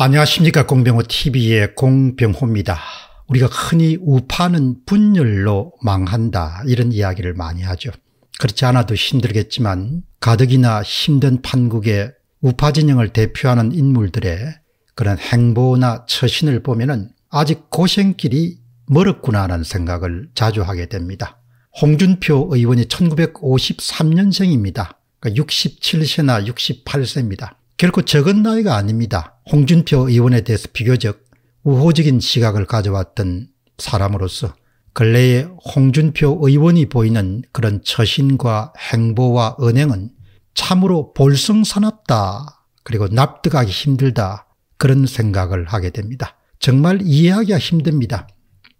안녕하십니까 공병호TV의 공병호입니다. 우리가 흔히 우파는 분열로 망한다 이런 이야기를 많이 하죠. 그렇지 않아도 힘들겠지만 가득이나 힘든 판국에 우파 진영을 대표하는 인물들의 그런 행보나 처신을 보면 은 아직 고생길이 멀었구나하는 생각을 자주 하게 됩니다. 홍준표 의원이 1953년생입니다. 그러니까 67세나 68세입니다. 결코 적은 나이가 아닙니다. 홍준표 의원에 대해서 비교적 우호적인 시각을 가져왔던 사람으로서 근래에 홍준표 의원이 보이는 그런 처신과 행보와 은행은 참으로 볼썽사납다 그리고 납득하기 힘들다 그런 생각을 하게 됩니다. 정말 이해하기가 힘듭니다.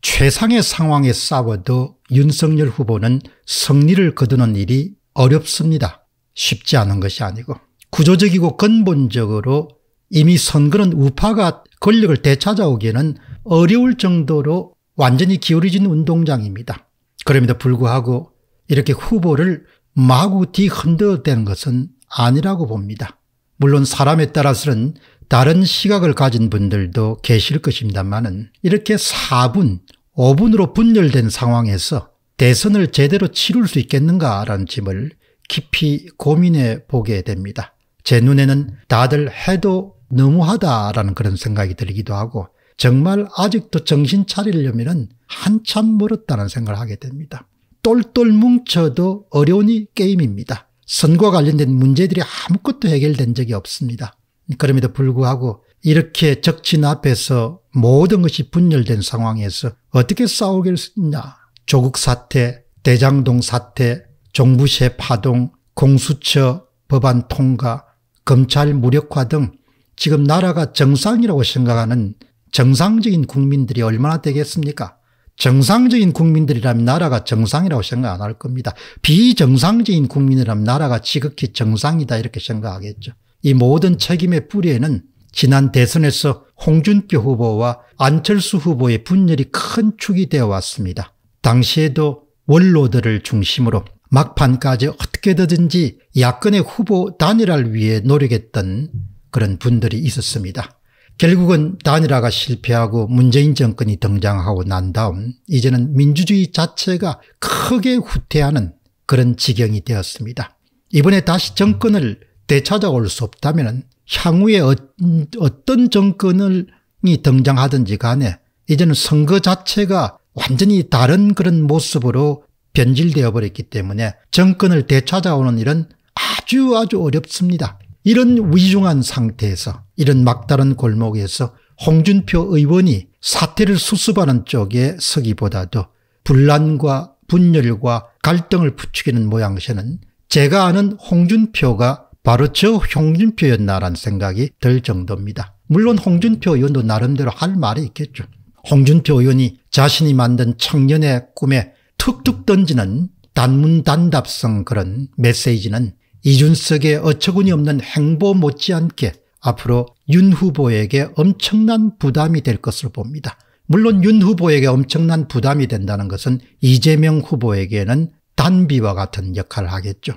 최상의 상황에 싸워도 윤석열 후보는 승리를 거두는 일이 어렵습니다. 쉽지 않은 것이 아니고 구조적이고 근본적으로 이미 선거는 우파가 권력을 되찾아오기에는 어려울 정도로 완전히 기울어진 운동장입니다. 그럼에도 불구하고 이렇게 후보를 마구 뒤흔들대는 어 것은 아니라고 봅니다. 물론 사람에 따라서는 다른 시각을 가진 분들도 계실 것입니다만은 이렇게 4분, 5분으로 분열된 상황에서 대선을 제대로 치룰 수 있겠는가라는 짐을 깊이 고민해 보게 됩니다. 제 눈에는 다들 해도 너무하다라는 그런 생각이 들기도 하고 정말 아직도 정신 차리려면 한참 멀었다는 생각을 하게 됩니다. 똘똘 뭉쳐도 어려운이 게임입니다. 선거와 관련된 문제들이 아무것도 해결된 적이 없습니다. 그럼에도 불구하고 이렇게 적친 앞에서 모든 것이 분열된 상황에서 어떻게 싸우겠느냐. 조국 사태, 대장동 사태, 종부세 파동, 공수처 법안 통과, 검찰 무력화 등 지금 나라가 정상이라고 생각하는 정상적인 국민들이 얼마나 되겠습니까? 정상적인 국민들이라면 나라가 정상이라고 생각 안 할 겁니다. 비정상적인 국민이라면 나라가 지극히 정상이다 이렇게 생각하겠죠. 이 모든 책임의 뿌리에는 지난 대선에서 홍준표 후보와 안철수 후보의 분열이 큰 축이 되어 왔습니다. 당시에도 원로들을 중심으로 막판까지 어떻게든지 야권의 후보 단일화를 위해 노력했던 그런 분들이 있었습니다. 결국은 단일화가 실패하고 문재인 정권이 등장하고 난 다음 이제는 민주주의 자체가 크게 후퇴하는 그런 지경이 되었습니다. 이번에 다시 정권을 되찾아올 수 없다면 향후에 어, 어떤 정권이 등장하든지 간에 이제는 선거 자체가 완전히 다른 그런 모습으로 변질되어 버렸기 때문에 정권을 되찾아오는 일은 아주 아주 어렵습니다. 이런 위중한 상태에서 이런 막다른 골목에서 홍준표 의원이 사태를 수습하는 쪽에 서기보다도 분란과 분열과 갈등을 부추기는 모양새는 제가 아는 홍준표가 바로 저 홍준표였나란 생각이 들 정도입니다. 물론 홍준표 의원도 나름대로 할 말이 있겠죠. 홍준표 의원이 자신이 만든 청년의 꿈에 툭툭 던지는 단문단답성 그런 메시지는 이준석의 어처구니 없는 행보 못지않게 앞으로 윤 후보에게 엄청난 부담이 될 것으로 봅니다. 물론 윤 후보에게 엄청난 부담이 된다는 것은 이재명 후보에게는 단비와 같은 역할을 하겠죠.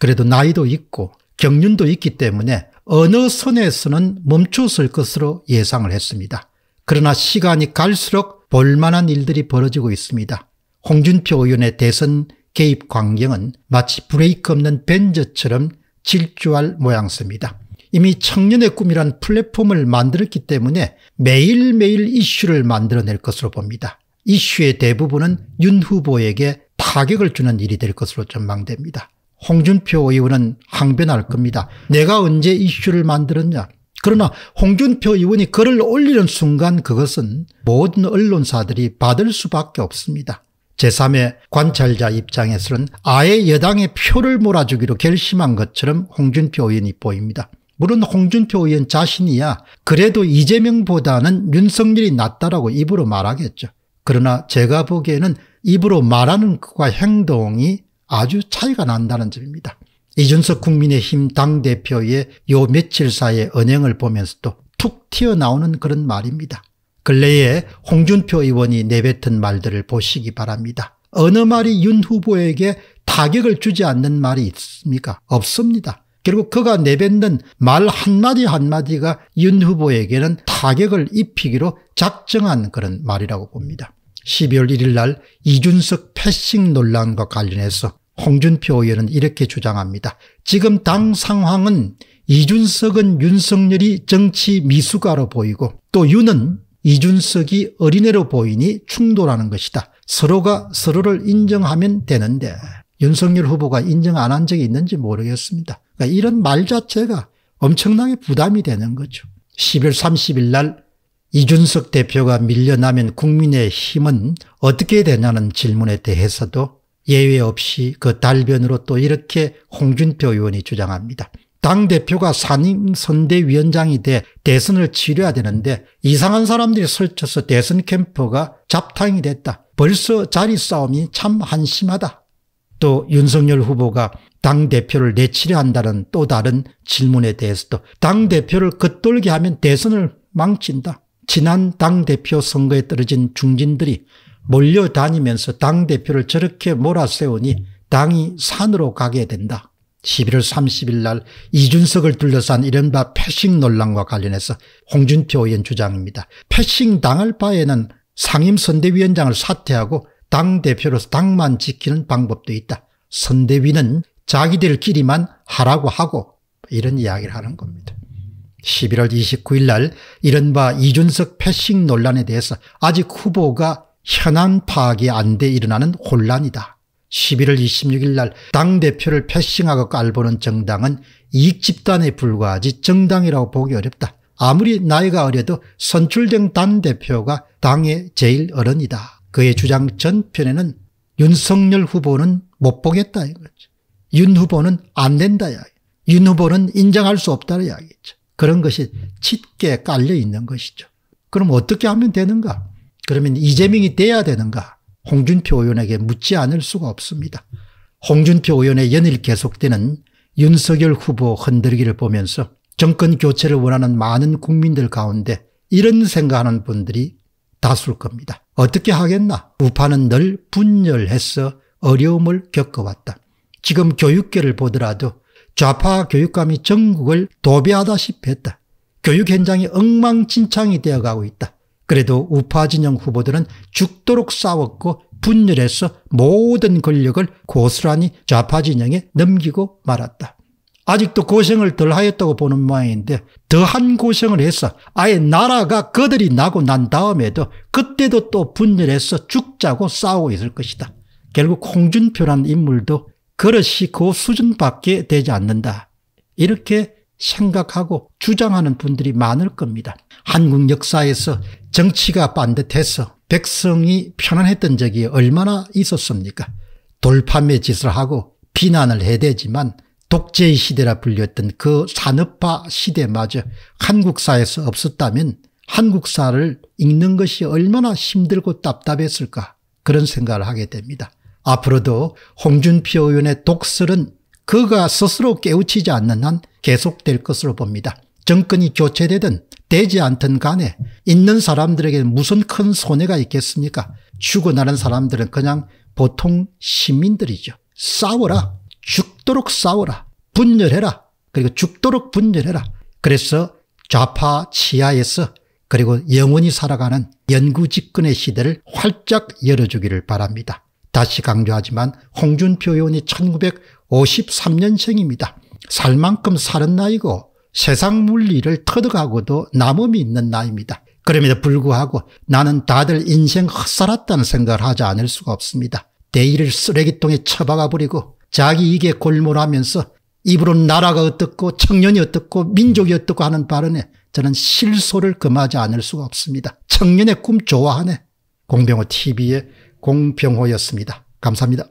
그래도 나이도 있고 경륜도 있기 때문에 어느 선에서는 멈춰을 것으로 예상을 했습니다. 그러나 시간이 갈수록 볼만한 일들이 벌어지고 있습니다. 홍준표 의원의 대선 개입 광경은 마치 브레이크 없는 벤저처럼 질주할 모양새입니다. 이미 청년의 꿈이란 플랫폼을 만들었기 때문에 매일매일 이슈를 만들어낼 것으로 봅니다. 이슈의 대부분은 윤 후보에게 타격을 주는 일이 될 것으로 전망됩니다. 홍준표 의원은 항변할 겁니다. 내가 언제 이슈를 만들었냐. 그러나 홍준표 의원이 글을 올리는 순간 그것은 모든 언론사들이 받을 수밖에 없습니다. 제3의 관찰자 입장에서는 아예 여당의 표를 몰아주기로 결심한 것처럼 홍준표 의원이 보입니다. 물론 홍준표 의원 자신이야 그래도 이재명보다는 윤석열이 낫다라고 입으로 말하겠죠. 그러나 제가 보기에는 입으로 말하는 것과 행동이 아주 차이가 난다는 점입니다. 이준석 국민의힘 당대표의 요 며칠 사이의 언행을 보면서도 툭 튀어나오는 그런 말입니다. 근래에 홍준표 의원이 내뱉은 말들을 보시기 바랍니다. 어느 말이 윤 후보에게 타격을 주지 않는 말이 있습니까? 없습니다. 결국 그가 내뱉는 말 한마디 한마디가 윤 후보에게는 타격을 입히기로 작정한 그런 말이라고 봅니다. 12월 1일 날 이준석 패싱 논란과 관련해서 홍준표 의원은 이렇게 주장합니다. 지금 당 상황은 이준석은 윤석열이 정치 미숙아로 보이고 또 윤은 이준석이 어린애로 보이니 충돌하는 것이다. 서로가 서로를 인정하면 되는데 윤석열 후보가 인정 안 한 적이 있는지 모르겠습니다. 그러니까 이런 말 자체가 엄청나게 부담이 되는 거죠. 10월 30일 날 이준석 대표가 밀려나면 국민의힘은 어떻게 되냐는 질문에 대해서도 예외 없이 그 달변으로 또 이렇게 홍준표 의원이 주장합니다. 당대표가 산임 선대위원장이 돼 대선을 치려야 되는데 이상한 사람들이 설쳐서 대선 캠프가 잡탕이 됐다. 벌써 자리 싸움이 참 한심하다. 또 윤석열 후보가 당대표를 내치려 한다는 또 다른 질문에 대해서도 당대표를 겉돌게 하면 대선을 망친다. 지난 당대표 선거에 떨어진 중진들이 몰려다니면서 당대표를 저렇게 몰아세우니 당이 산으로 가게 된다. 11월 30일 날 이준석을 둘러싼 이른바 패싱 논란과 관련해서 홍준표 의원 주장입니다. 패싱 당할 바에는 상임선대위원장을 사퇴하고 당대표로서 당만 지키는 방법도 있다. 선대위는 자기들끼리만 하라고 하고 이런 이야기를 하는 겁니다. 11월 29일 날 이른바 이준석 패싱 논란에 대해서 아직 후보가 현안 파악이 안 돼 일어나는 혼란이다. 11월 26일 날 당대표를 패싱하고 깔보는 정당은 이익집단에 불과하지 정당이라고 보기 어렵다. 아무리 나이가 어려도 선출된 당대표가 당의 제일 어른이다. 그의 주장 전편에는 윤석열 후보는 못 보겠다 이거죠. 윤 후보는 안 된다 이야기. 윤 후보는 인정할 수 없다 는 이야기죠. 그런 것이 짙게 깔려 있는 것이죠. 그럼 어떻게 하면 되는가? 그러면 이재명이 돼야 되는가? 홍준표 의원에게 묻지 않을 수가 없습니다. 홍준표 의원의 연일 계속되는 윤석열 후보 흔들기를 보면서 정권 교체를 원하는 많은 국민들 가운데 이런 생각하는 분들이 다수일 겁니다. 어떻게 하겠나 우파는 늘 분열해서 어려움을 겪어왔다. 지금 교육계를 보더라도 좌파 교육감이 전국을 도배하다시피 했다. 교육 현장이 엉망진창이 되어가고 있다. 그래도 우파 진영 후보들은 죽도록 싸웠고 분열해서 모든 권력을 고스란히 좌파 진영에 넘기고 말았다. 아직도 고생을 덜 하였다고 보는 모양인데 더한 고생을 해서 아예 나라가 그들이 나고 난 다음에도 그때도 또 분열해서 죽자고 싸우고 있을 것이다. 결국 홍준표란 인물도 그릇이 그 수준밖에 되지 않는다. 이렇게 생각하고 주장하는 분들이 많을 겁니다. 한국 역사에서 정치가 반듯해서 백성이 편안했던 적이 얼마나 있었습니까? 돌파매 짓을 하고 비난을 해대지만 독재의 시대라 불렸던 그 산업화 시대마저 한국사에서 없었다면 한국사를 읽는 것이 얼마나 힘들고 답답했을까 그런 생각을 하게 됩니다. 앞으로도 홍준표 의원의 독설은 그가 스스로 깨우치지 않는 한 계속될 것으로 봅니다. 정권이 교체되든 되지 않든 간에 있는 사람들에게 무슨 큰 손해가 있겠습니까? 죽어나는 사람들은 그냥 보통 시민들이죠. 싸워라. 죽도록 싸워라. 분열해라. 그리고 죽도록 분열해라. 그래서 좌파 치하에서 그리고 영원히 살아가는 연구직근의 시대를 활짝 열어주기를 바랍니다. 다시 강조하지만 홍준표 의원이 1953년생입니다. 살 만큼 사는 나이고 세상 물리를 터득하고도 남음이 있는 나이입니다. 그럼에도 불구하고 나는 다들 인생 헛살았다는 생각을 하지 않을 수가 없습니다. 대의를 쓰레기통에 처박아 버리고 자기 이에 골몰하면서 입으로 나라가 어떻고 청년이 어떻고 민족이 어떻고 하는 발언에 저는 실소를 금하지 않을 수가 없습니다. 청년의 꿈 좋아하네. 공병호 TV의 공병호였습니다. 감사합니다.